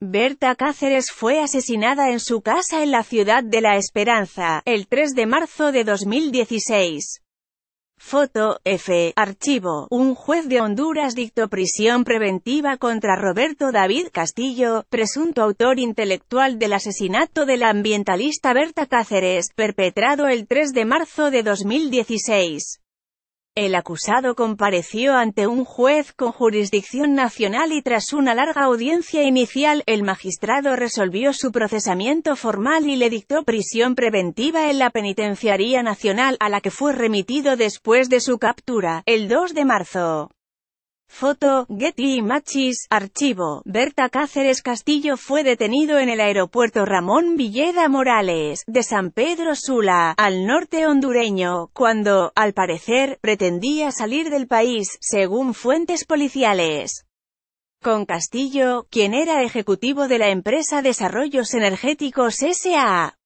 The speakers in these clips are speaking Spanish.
Berta Cáceres fue asesinada en su casa en la ciudad de La Esperanza, el 3 de marzo de 2016. Foto, F, archivo, un juez de Honduras dictó prisión preventiva contra Roberto David Castillo, presunto autor intelectual del asesinato de la ambientalista Berta Cáceres, perpetrado el 3 de marzo de 2016. El acusado compareció ante un juez con jurisdicción nacional y tras una larga audiencia inicial, el magistrado resolvió su procesamiento formal y le dictó prisión preventiva en la Penitenciaría Nacional, a la que fue remitido después de su captura, el 2 de marzo. Foto, Getty Images, archivo, Berta Cáceres Castillo fue detenido en el aeropuerto Ramón Villeda Morales, de San Pedro Sula, al norte hondureño, cuando, al parecer, pretendía salir del país, según fuentes policiales. Con Castillo, quien era ejecutivo de la empresa Desarrollos Energéticos S.A.,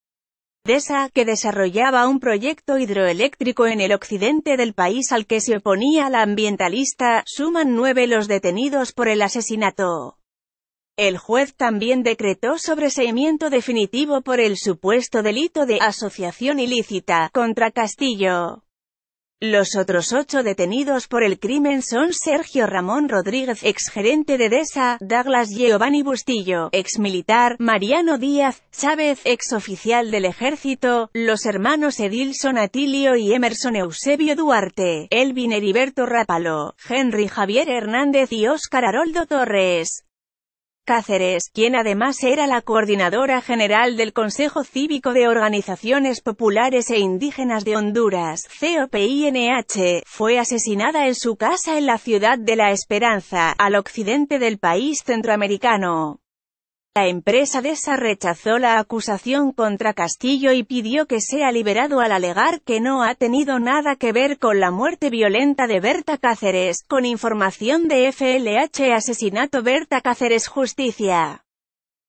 DESA, que desarrollaba un proyecto hidroeléctrico en el occidente del país al que se oponía la ambientalista, suman nueve los detenidos por el asesinato. El juez también decretó sobreseimiento definitivo por el supuesto delito de asociación ilícita contra Castillo. Los otros ocho detenidos por el crimen son Sergio Ramón Rodríguez, exgerente de DESA, Douglas Giovanni Bustillo, exmilitar, Mariano Díaz, Chávez, exoficial del ejército, los hermanos Edilson Atilio y Emerson Eusebio Duarte, Elvin Heriberto Rápalo, Henry Javier Hernández y Óscar Haroldo Torres. Cáceres, quien además era la coordinadora general del Consejo Cívico de Organizaciones Populares e Indígenas de Honduras, COPINH, fue asesinada en su casa en la ciudad de La Esperanza, al occidente del país centroamericano. La empresa DESA rechazó la acusación contra Castillo y pidió que sea liberado al alegar que no ha tenido nada que ver con la muerte violenta de Berta Cáceres, con información de FLH Asesinato Berta Cáceres Justicia.